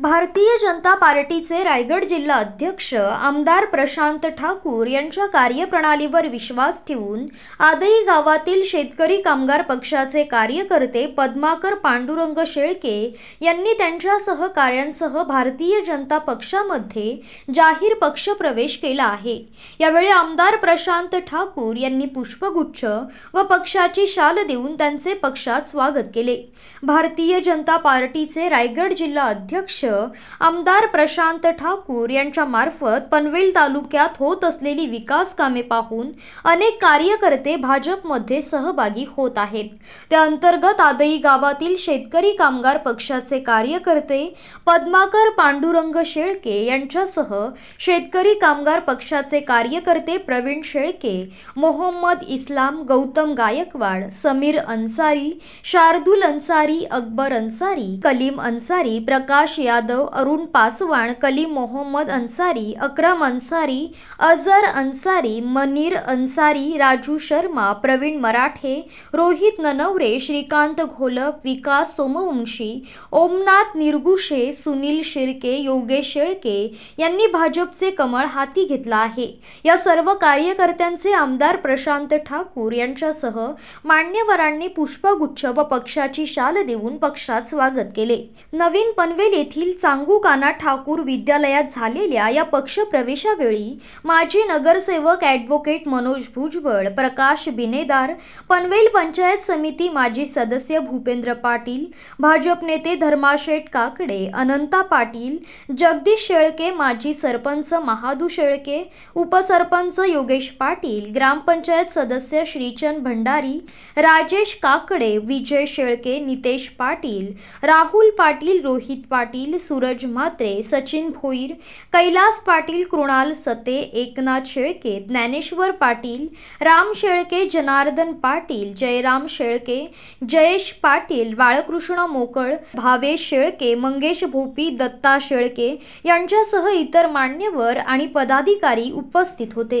भारतीय जनता पार्टीचे रायगड जिल्हा अध्यक्ष आमदार प्रशांत ठाकूर यांच्या कार्यप्रणालीवर विश्वास ठेवून आदई गावातील शेतकरी कामगार पक्षाचे कार्यकर्ते पद्माकर पांडुरंग शेळके यांनी त्यांच्या सहकार्यांसह भारतीय जनता पक्षामध्ये जाहीर पक्षप्रवेश केला आहे यावेळी आमदार प्रशांत ठाकूर यांनी पुष्पगुच्छ व पक्षाची शाल देऊन त्यांचे पक्षात स्वागत केले भारतीय जनता पार्टीचे रायगड जिल्हा अध्यक्ष अध्यक्ष आमदार प्रशांत ठाकूर यांच्या मार्फत पनवेल तालुक्यात होत असलेली विकास कामे पाहून अनेक कार्यकर्ते भाजपमध्ये सहभागी होत आहेत त्या अंतर्गत आदई गावातील शेतकरी कामगार पक्षाचे कार्यकर्ते पद्माकर पांडुरंग शेळके यांच्यासह शेतकरी कामगार पक्षाचे कार्यकर्ते प्रवीण शेळके मोहम्मद इस्लाम गौतम गायकवाड समीर अन्सारी शार्दुल अन्सारी अकबर अन्सारी कलीम अन्सारी प्रकाश यादव अरुण पासवान कली मोहम्मद अन्सारी अक्रम अन्सारी अजर अन्सारी मनीर अन्सारी राजू शर्मा प्रवीण मराठे रोहित ननवरे श्रीकांत घोलप विकास सोमवंशी ओमनाथ निरगुशे सुनील शिर्के योगेश शेळके यांनी भाजपचे कमळ हाती घेतला आहे या सर्व कार्यकर्त्यांचे आमदार प्रशांत ठाकूर यांच्यासह मान्यवरांनी पुष्पगुच्छ व पक्षाची शाल देऊन पक्षात स्वागत केले नवीन पनवेल येथील येथील चांगुकाना ठाकूर विद्यालयात झालेल्या या प्रवेशावेळी माजी नगरसेवक ॲडव्होकेट मनोज भुजबळ प्रकाश बिनेदार पनवेल पंचायत समिती माजी सदस्य भूपेंद्र पाटील भाजप नेते धर्माशेठ काकडे अनंता पाटील जगदीश शेळके माजी सरपंच महादू शेळके उपसरपंच योगेश पाटील ग्रामपंचायत सदस्य श्रीचंद भंडारी राजेश काकडे विजय शेळके नितेश पाटील राहुल पाटील रोहित पाटील पाटील सूरज म्हात्रे सचिन भोईर कैलास पाटील कृणाल सते एकनाथ शेळके ज्ञानेश्वर पाटील राम शेळके जनार्दन पाटील जयराम शेळके जयेश पाटील बाळकृष्ण मोकळ भावेश शेळके मंगेश भोपी दत्ता शेळके यांच्यासह इतर मान्यवर आणि पदाधिकारी उपस्थित होते